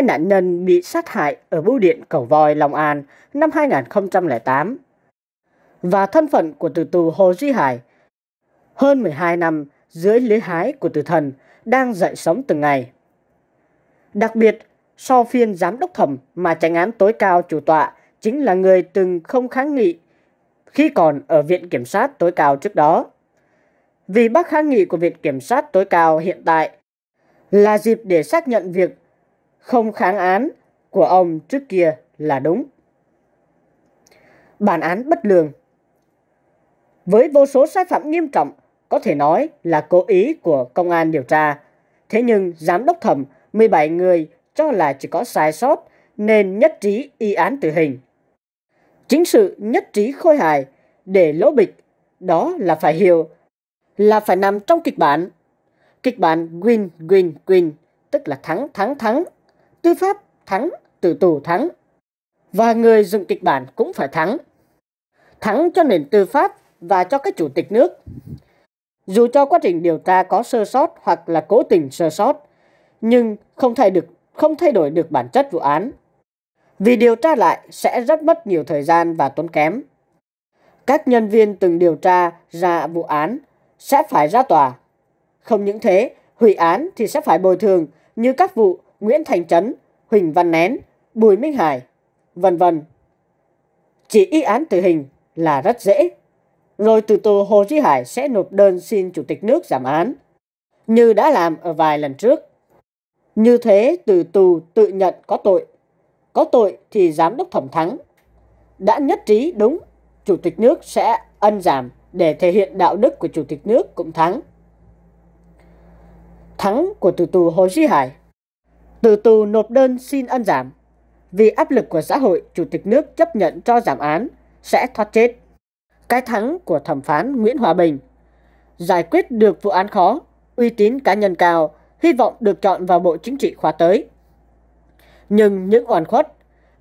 hai nạn nhân bị sát hại ở bưu điện Cầu Voi, Long An năm 2008 và thân phận của tử tù Hồ Duy Hải hơn 12 năm dưới lưới hái của tử thần đang dậy sống từng ngày. Đặc biệt, sau so phiên giám đốc thẩm mà tranh án tối cao chủ tọa chính là người từng không kháng nghị khi còn ở Viện Kiểm sát tối cao trước đó. Vì bác kháng nghị của Viện Kiểm sát tối cao hiện tại là dịp để xác nhận việc không kháng án của ông trước kia là đúng. Bản án bất lường Với vô số sai phạm nghiêm trọng, có thể nói là cố ý của công an điều tra. Thế nhưng giám đốc thẩm 17 người cho là chỉ có sai sót nên nhất trí y án tử hình. Chính sự nhất trí khôi hài để lỗ bịch đó là phải hiểu là phải nằm trong kịch bản. Kịch bản win win win tức là thắng thắng thắng tư pháp thắng, tử tù thắng. Và người dựng kịch bản cũng phải thắng. Thắng cho nền tư pháp và cho các chủ tịch nước. Dù cho quá trình điều tra có sơ sót hoặc là cố tình sơ sót, nhưng không thay được không thay đổi được bản chất vụ án. Vì điều tra lại sẽ rất mất nhiều thời gian và tốn kém. Các nhân viên từng điều tra ra vụ án sẽ phải ra tòa. Không những thế, hủy án thì sẽ phải bồi thường như các vụ Nguyễn Thành Trấn, Huỳnh Văn Nén, Bùi Minh Hải, vân vân. Chỉ y án tử hình là rất dễ. Rồi từ tù Hồ Chí Hải sẽ nộp đơn xin Chủ tịch nước giảm án, như đã làm ở vài lần trước. Như thế từ tù tự nhận có tội, có tội thì giám đốc thẩm thắng. Đã nhất trí đúng, Chủ tịch nước sẽ ân giảm để thể hiện đạo đức của Chủ tịch nước cũng thắng. Thắng của từ tù Hồ Chí Hải từ tù nộp đơn xin ân giảm. Vì áp lực của xã hội, Chủ tịch nước chấp nhận cho giảm án, sẽ thoát chết. Cái thắng của thẩm phán Nguyễn Hòa Bình Giải quyết được vụ án khó, uy tín cá nhân cao, hy vọng được chọn vào Bộ Chính trị khóa tới. Nhưng những oan khuất,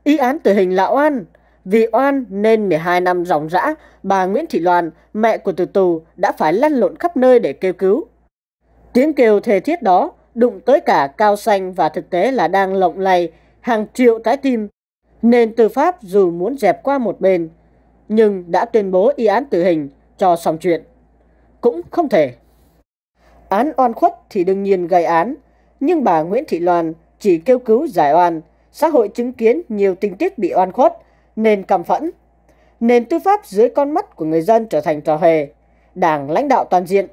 ý án tử hình là oan, vì oan nên 12 năm ròng rã, bà Nguyễn Thị Loan, mẹ của tử tù, đã phải lăn lộn khắp nơi để kêu cứu. Tiếng kêu thề thiết đó đụng tới cả cao xanh và thực tế là đang lộng lay hàng triệu trái tim. Nên tư pháp dù muốn dẹp qua một bên, nhưng đã tuyên bố y án tử hình cho xong chuyện. Cũng không thể. Án oan khuất thì đương nhiên gây án, nhưng bà Nguyễn Thị Loan chỉ kêu cứu giải oan, xã hội chứng kiến nhiều tình tiết bị oan khuất nên căm phẫn. Nền tư pháp dưới con mắt của người dân trở thành trò hề. Đảng lãnh đạo toàn diện,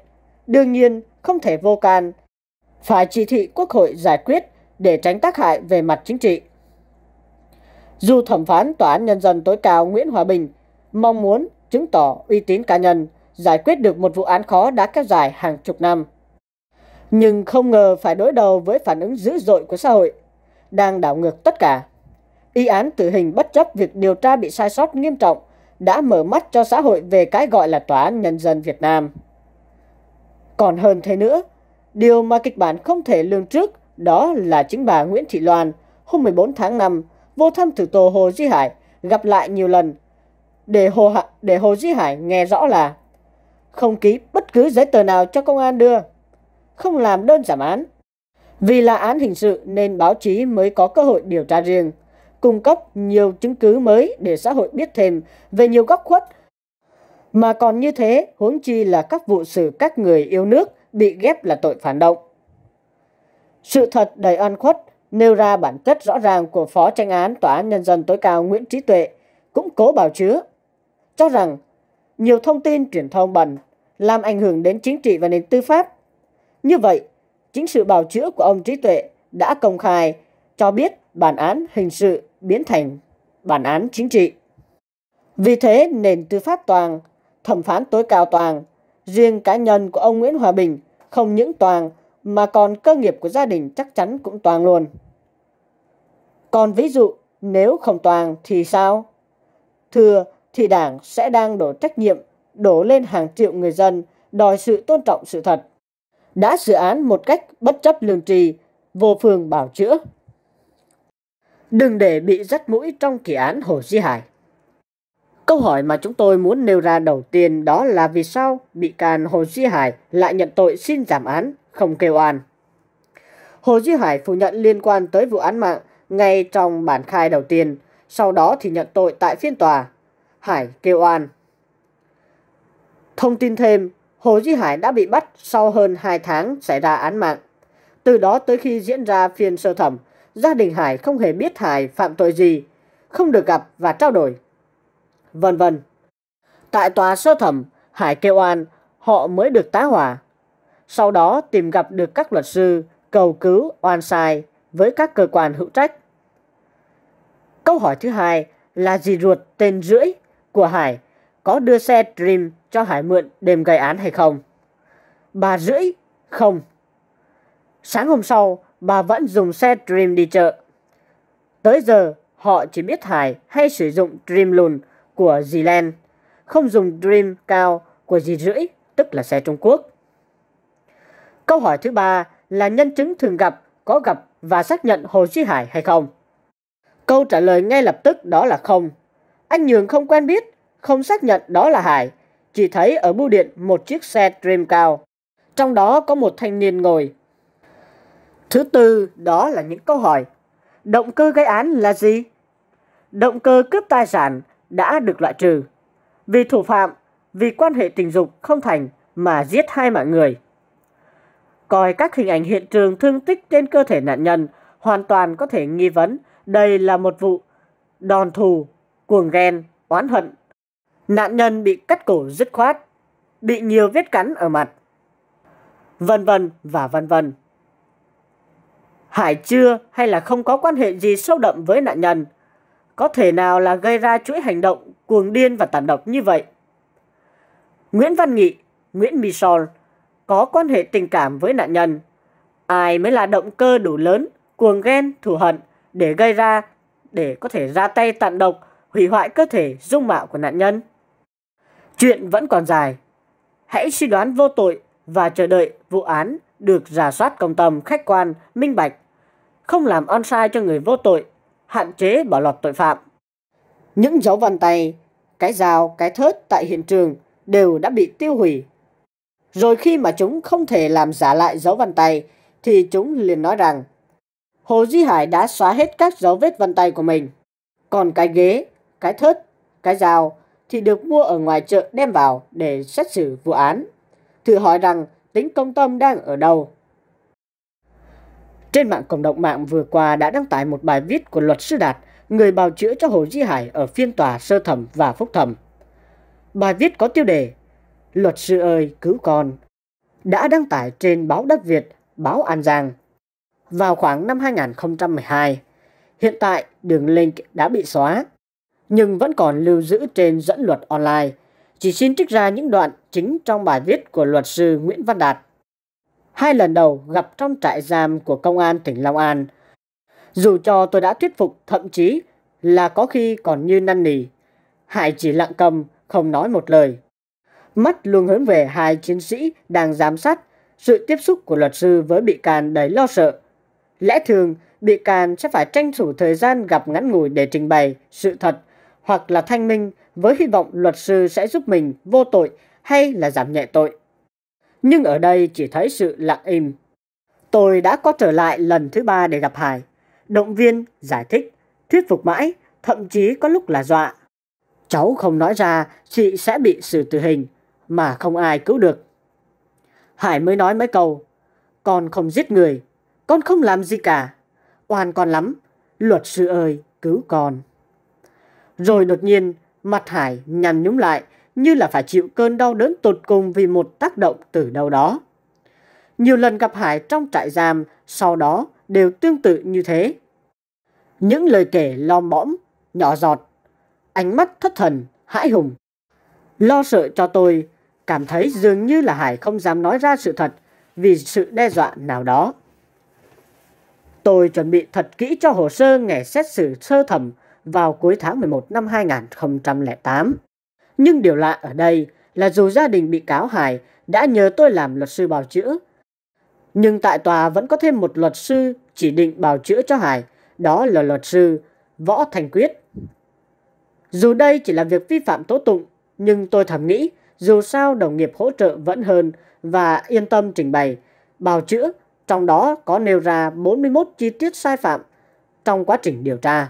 đương nhiên không thể vô can phải chỉ thị Quốc hội giải quyết để tránh tác hại về mặt chính trị. Dù thẩm phán Tòa án Nhân dân tối cao Nguyễn Hòa Bình mong muốn chứng tỏ uy tín cá nhân giải quyết được một vụ án khó đã kéo dài hàng chục năm. Nhưng không ngờ phải đối đầu với phản ứng dữ dội của xã hội, đang đảo ngược tất cả. Y án tử hình bất chấp việc điều tra bị sai sót nghiêm trọng đã mở mắt cho xã hội về cái gọi là Tòa án Nhân dân Việt Nam. Còn hơn thế nữa, Điều mà kịch bản không thể lường trước đó là chính bà Nguyễn Thị Loan, hôm 14 tháng 5, vô thăm thử tù Hồ Duy Hải gặp lại nhiều lần để Hồ, để Hồ Duy Hải nghe rõ là không ký bất cứ giấy tờ nào cho công an đưa, không làm đơn giảm án. Vì là án hình sự nên báo chí mới có cơ hội điều tra riêng, cung cấp nhiều chứng cứ mới để xã hội biết thêm về nhiều góc khuất. Mà còn như thế, huống chi là các vụ xử các người yêu nước bị ghép là tội phản động. Sự thật đầy oan khuất nêu ra bản chất rõ ràng của Phó tranh án Tòa án Nhân dân tối cao Nguyễn Trí Tuệ cũng cố bào chứa, cho rằng nhiều thông tin truyền thông bẩn làm ảnh hưởng đến chính trị và nền tư pháp. Như vậy, chính sự bào chữa của ông Trí Tuệ đã công khai cho biết bản án hình sự biến thành bản án chính trị. Vì thế, nền tư pháp toàn, thẩm phán tối cao toàn, riêng cá nhân của ông Nguyễn Hòa Bình không những toàn mà còn cơ nghiệp của gia đình chắc chắn cũng toàn luôn. Còn ví dụ nếu không toàn thì sao? thưa thì đảng sẽ đang đổ trách nhiệm đổ lên hàng triệu người dân đòi sự tôn trọng sự thật. Đã xử án một cách bất chấp lương trì, vô phương bảo chữa. Đừng để bị rắt mũi trong kỳ án Hồ Di Hải. Câu hỏi mà chúng tôi muốn nêu ra đầu tiên đó là vì sao bị can Hồ Duy Hải lại nhận tội xin giảm án, không kêu an. Hồ Duy Hải phủ nhận liên quan tới vụ án mạng ngay trong bản khai đầu tiên, sau đó thì nhận tội tại phiên tòa. Hải kêu an. Thông tin thêm, Hồ Duy Hải đã bị bắt sau hơn 2 tháng xảy ra án mạng. Từ đó tới khi diễn ra phiên sơ thẩm, gia đình Hải không hề biết Hải phạm tội gì, không được gặp và trao đổi vân vân. Tại tòa sơ thẩm, Hải kêu an, họ mới được tá hòa Sau đó tìm gặp được các luật sư cầu cứu oan sai với các cơ quan hữu trách. Câu hỏi thứ hai là gì ruột tên rưỡi của Hải có đưa xe Dream cho Hải mượn đêm gây án hay không? Bà rưỡi không. Sáng hôm sau, bà vẫn dùng xe Dream đi chợ. Tới giờ, họ chỉ biết Hải hay sử dụng Dream luôn của Zealand, không dùng Dream cao của gì rưỡi, tức là xe Trung Quốc. Câu hỏi thứ ba là nhân chứng thường gặp có gặp và xác nhận Hồ Chí Hải hay không? Câu trả lời ngay lập tức đó là không. Anh Nhường không quen biết, không xác nhận đó là Hải, chỉ thấy ở bưu điện một chiếc xe Dream cao. Trong đó có một thanh niên ngồi. Thứ tư đó là những câu hỏi. Động cơ gây án là gì? Động cơ cướp tài sản đã được loại trừ. Vì thủ phạm, vì quan hệ tình dục không thành mà giết hai mạng người. Coi các hình ảnh hiện trường thương tích trên cơ thể nạn nhân hoàn toàn có thể nghi vấn đây là một vụ đòn thù, cuồng ghen, oán hận. Nạn nhân bị cắt cổ dứt khoát, bị nhiều vết cắn ở mặt, vân vân và vân vân. Hải chưa hay là không có quan hệ gì sâu đậm với nạn nhân, có thể nào là gây ra chuỗi hành động cuồng điên và tàn độc như vậy. Nguyễn Văn Nghị, Nguyễn Michel có quan hệ tình cảm với nạn nhân. Ai mới là động cơ đủ lớn, cuồng ghen, thù hận để gây ra, để có thể ra tay tàn độc, hủy hoại cơ thể, dung mạo của nạn nhân. Chuyện vẫn còn dài. Hãy suy đoán vô tội và chờ đợi vụ án được giả soát công tâm khách quan, minh bạch, không làm on sai cho người vô tội hạn chế bỏ lọt tội phạm. Những dấu vân tay, cái dao, cái thớt tại hiện trường đều đã bị tiêu hủy. Rồi khi mà chúng không thể làm giả lại dấu vân tay, thì chúng liền nói rằng Hồ duy Hải đã xóa hết các dấu vết vân tay của mình. Còn cái ghế, cái thớt, cái dao thì được mua ở ngoài chợ đem vào để xét xử vụ án. Thử hỏi rằng tính công tâm đang ở đâu trên mạng cộng đồng mạng vừa qua đã đăng tải một bài viết của luật sư Đạt, người bào chữa cho Hồ Di Hải ở phiên tòa sơ thẩm và phúc thẩm. Bài viết có tiêu đề Luật sư ơi cứu con đã đăng tải trên báo Đất Việt, báo An Giang. Vào khoảng năm 2012, hiện tại đường link đã bị xóa, nhưng vẫn còn lưu giữ trên dẫn luật online. Chỉ xin trích ra những đoạn chính trong bài viết của luật sư Nguyễn Văn Đạt hai lần đầu gặp trong trại giam của công an tỉnh Long An. Dù cho tôi đã thuyết phục thậm chí là có khi còn như năn nỉ, Hải chỉ lặng cầm, không nói một lời. Mắt luôn hướng về hai chiến sĩ đang giám sát, sự tiếp xúc của luật sư với bị can đầy lo sợ. Lẽ thường, bị can sẽ phải tranh thủ thời gian gặp ngắn ngủi để trình bày sự thật hoặc là thanh minh với hy vọng luật sư sẽ giúp mình vô tội hay là giảm nhẹ tội nhưng ở đây chỉ thấy sự lặng im. Tôi đã có trở lại lần thứ ba để gặp Hải, động viên, giải thích, thuyết phục mãi, thậm chí có lúc là dọa. Cháu không nói ra, chị sẽ bị xử tử hình, mà không ai cứu được. Hải mới nói mấy câu, con không giết người, con không làm gì cả, oan con lắm, luật sư ơi, cứu con. Rồi đột nhiên, mặt Hải nhằn nhúng lại, như là phải chịu cơn đau đớn tột cùng vì một tác động từ đâu đó. Nhiều lần gặp Hải trong trại giam, sau đó đều tương tự như thế. Những lời kể lo mõm nhỏ giọt, ánh mắt thất thần, hãi hùng. Lo sợ cho tôi, cảm thấy dường như là Hải không dám nói ra sự thật vì sự đe dọa nào đó. Tôi chuẩn bị thật kỹ cho hồ sơ ngày xét xử sơ thẩm vào cuối tháng 11 năm 2008. Nhưng điều lạ ở đây là dù gia đình bị cáo Hải đã nhờ tôi làm luật sư bào chữa, nhưng tại tòa vẫn có thêm một luật sư chỉ định bào chữa cho Hải, đó là luật sư Võ Thành Quyết. Dù đây chỉ là việc vi phạm tố tụng, nhưng tôi thầm nghĩ dù sao đồng nghiệp hỗ trợ vẫn hơn và yên tâm trình bày, bào chữa, trong đó có nêu ra 41 chi tiết sai phạm trong quá trình điều tra.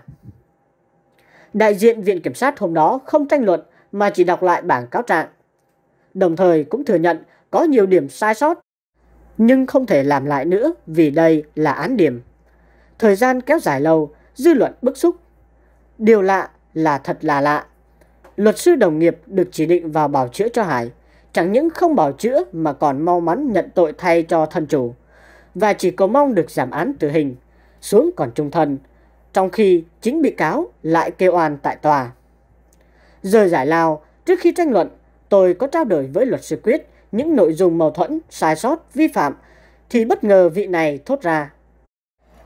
Đại diện Viện Kiểm sát hôm đó không tranh luận mà chỉ đọc lại bản cáo trạng. Đồng thời cũng thừa nhận có nhiều điểm sai sót, nhưng không thể làm lại nữa vì đây là án điểm. Thời gian kéo dài lâu, dư luận bức xúc. Điều lạ là thật là lạ. Luật sư đồng nghiệp được chỉ định vào bảo chữa cho Hải, chẳng những không bảo chữa mà còn mau mắn nhận tội thay cho thân chủ, và chỉ cầu mong được giảm án tử hình, xuống còn trung thân, trong khi chính bị cáo lại kêu oan tại tòa giờ giải lao, trước khi tranh luận, tôi có trao đổi với luật sư Quyết những nội dung mâu thuẫn, sai sót, vi phạm, thì bất ngờ vị này thốt ra.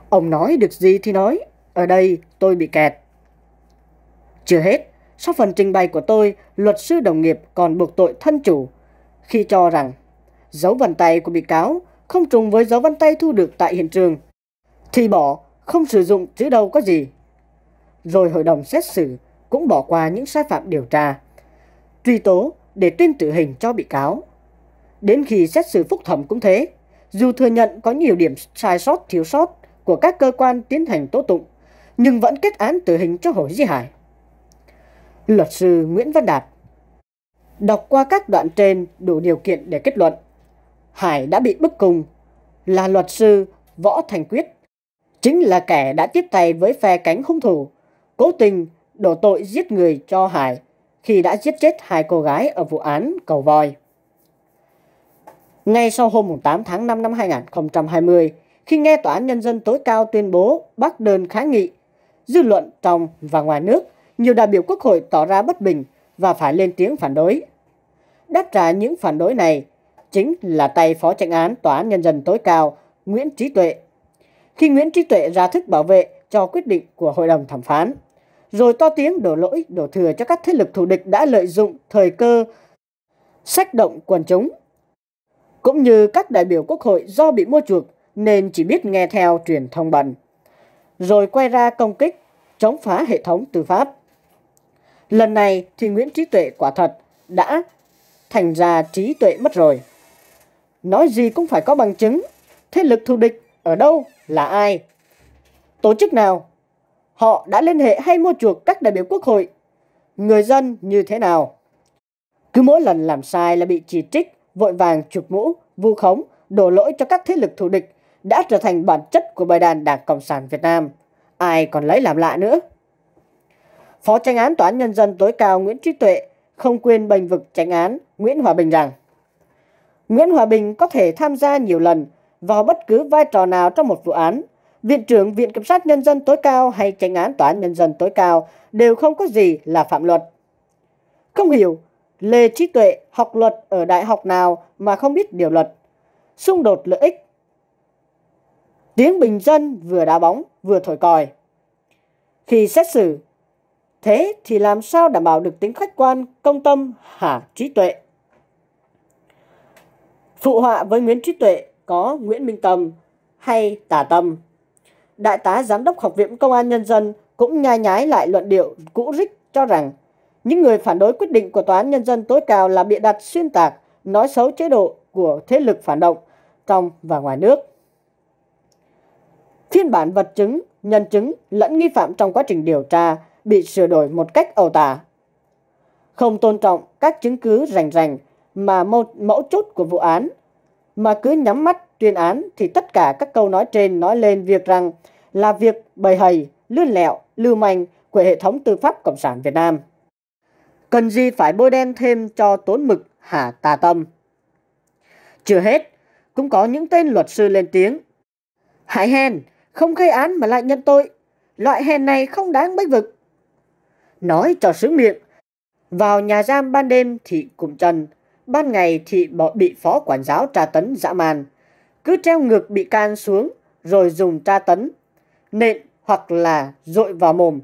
Ông nói được gì thì nói, ở đây tôi bị kẹt. Chưa hết, sau phần trình bày của tôi, luật sư đồng nghiệp còn buộc tội thân chủ khi cho rằng dấu vân tay của bị cáo không trùng với dấu vân tay thu được tại hiện trường. Thì bỏ, không sử dụng chứ đâu có gì. Rồi hội đồng xét xử cũng bỏ qua những sai phạm điều tra, truy tố để tuyên tử hình cho bị cáo. Đến khi xét xử phúc thẩm cũng thế, dù thừa nhận có nhiều điểm sai sót thiếu sót của các cơ quan tiến hành tố tụng, nhưng vẫn kết án tử hình cho Hồ Di Hải. Luật sư Nguyễn Văn Đạt Đọc qua các đoạn trên đủ điều kiện để kết luận. Hải đã bị bức cung là luật sư Võ Thành Quyết. Chính là kẻ đã tiếp tay với phe cánh hung thủ, cố tình đổ tội giết người cho Hải khi đã giết chết hai cô gái ở vụ án cầu voi. Ngay sau hôm 8 tháng 5 năm 2020, khi nghe Tòa án Nhân dân tối cao tuyên bố bác đơn kháng nghị, dư luận trong và ngoài nước, nhiều đại biểu quốc hội tỏ ra bất bình và phải lên tiếng phản đối. Đáp trả những phản đối này chính là tay Phó Tranh án Tòa án Nhân dân tối cao Nguyễn Trí Tuệ. Khi Nguyễn Trí Tuệ ra thức bảo vệ cho quyết định của Hội đồng Thẩm phán, rồi to tiếng đổ lỗi, đổ thừa cho các thế lực thù địch đã lợi dụng thời cơ sách động quần chúng. Cũng như các đại biểu quốc hội do bị mua chuộc nên chỉ biết nghe theo truyền thông bẩn, rồi quay ra công kích, chống phá hệ thống tư pháp. Lần này thì Nguyễn Trí Tuệ quả thật đã thành ra trí tuệ mất rồi. Nói gì cũng phải có bằng chứng, thế lực thù địch ở đâu, là ai, tổ chức nào họ đã liên hệ hay mua chuộc các đại biểu quốc hội. Người dân như thế nào? Cứ mỗi lần làm sai là bị chỉ trích, vội vàng chụp mũ, vu khống, đổ lỗi cho các thế lực thù địch đã trở thành bản chất của bài đàn Đảng Cộng sản Việt Nam. Ai còn lấy làm lạ nữa? Phó tranh án Tòa án Nhân dân tối cao Nguyễn Trí Tuệ không quên bình vực tranh án Nguyễn Hòa Bình rằng Nguyễn Hòa Bình có thể tham gia nhiều lần vào bất cứ vai trò nào trong một vụ án, Viện trưởng Viện Kiểm sát Nhân dân tối cao hay tranh án Tòa án Nhân dân tối cao đều không có gì là phạm luật. Không hiểu Lê Trí Tuệ học luật ở đại học nào mà không biết điều luật. Xung đột lợi ích. Tiếng bình dân vừa đá bóng vừa thổi còi. Khi xét xử, thế thì làm sao đảm bảo được tính khách quan, công tâm, hả trí tuệ? Phụ họa với Nguyễn Trí Tuệ có Nguyễn Minh Tâm hay Tà Tâm. Đại tá Giám đốc Học viện Công an Nhân dân cũng nhai nhái lại luận điệu cũ rích cho rằng những người phản đối quyết định của Tòa án Nhân dân tối cao là bịa đặt xuyên tạc, nói xấu chế độ của thế lực phản động trong và ngoài nước. Phiên bản vật chứng, nhân chứng lẫn nghi phạm trong quá trình điều tra bị sửa đổi một cách ẩu tả. Không tôn trọng các chứng cứ rành rành mà mẫu, chốt của vụ án, mà cứ nhắm mắt tuyên án thì tất cả các câu nói trên nói lên việc rằng là việc bầy hầy, lươn lẹo, lưu manh của hệ thống tư pháp Cộng sản Việt Nam. Cần gì phải bôi đen thêm cho tốn mực hả tà tâm. Chưa hết, cũng có những tên luật sư lên tiếng. Hại hèn, không gây án mà lại nhận tội. Loại hèn này không đáng bách vực. Nói cho sướng miệng, vào nhà giam ban đêm thì cụm trần, ban ngày thì bỏ bị phó quản giáo tra tấn dã man, cứ treo ngược bị can xuống rồi dùng tra tấn, nện hoặc là dội vào mồm,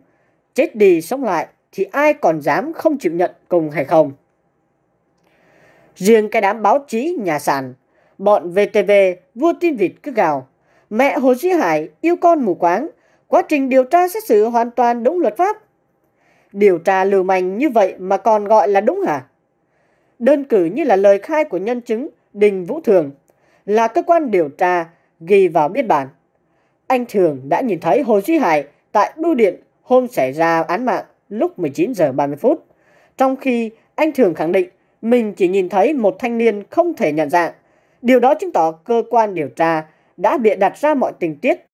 chết đi sống lại thì ai còn dám không chịu nhận cùng hay không? Riêng cái đám báo chí nhà sàn, bọn VTV vua tin vịt cứ gào, mẹ Hồ Duy Hải yêu con mù quáng, quá trình điều tra xét xử hoàn toàn đúng luật pháp. Điều tra lừa manh như vậy mà còn gọi là đúng hả? Đơn cử như là lời khai của nhân chứng Đình Vũ Thường là cơ quan điều tra ghi vào biên bản. Anh Thường đã nhìn thấy Hồ Duy Hải tại bưu điện hôm xảy ra án mạng lúc 19 giờ 30 phút, trong khi anh Thường khẳng định mình chỉ nhìn thấy một thanh niên không thể nhận dạng. Điều đó chứng tỏ cơ quan điều tra đã bịa đặt ra mọi tình tiết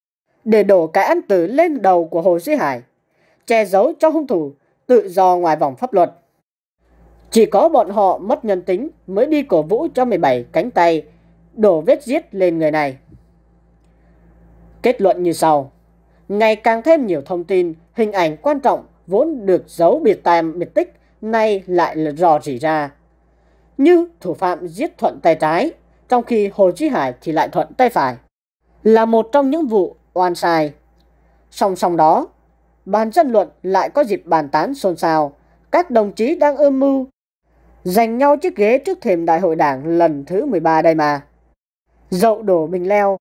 để đổ cái ăn tử lên đầu của Hồ Duy Hải, che giấu cho hung thủ tự do ngoài vòng pháp luật. Chỉ có bọn họ mất nhân tính mới đi cổ vũ cho 17 cánh tay đổ vết giết lên người này. Kết luận như sau. Ngày càng thêm nhiều thông tin, hình ảnh quan trọng vốn được giấu biệt tam biệt tích nay lại là rò rỉ ra. Như thủ phạm giết thuận tay trái, trong khi Hồ Chí Hải thì lại thuận tay phải. Là một trong những vụ oan sai. Song song đó, bàn dân luận lại có dịp bàn tán xôn xao. Các đồng chí đang âm mưu giành nhau chiếc ghế trước thềm đại hội đảng lần thứ 13 đây mà dậu đổ mình leo.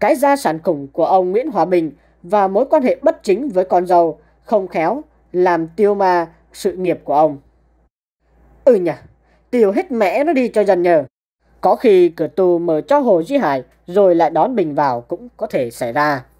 Cái gia sản khủng của ông Nguyễn Hòa Bình và mối quan hệ bất chính với con dâu không khéo làm tiêu ma sự nghiệp của ông. Ừ nhỉ, tiêu hết mẽ nó đi cho dần nhờ. Có khi cửa tù mở cho Hồ Duy Hải rồi lại đón Bình vào cũng có thể xảy ra.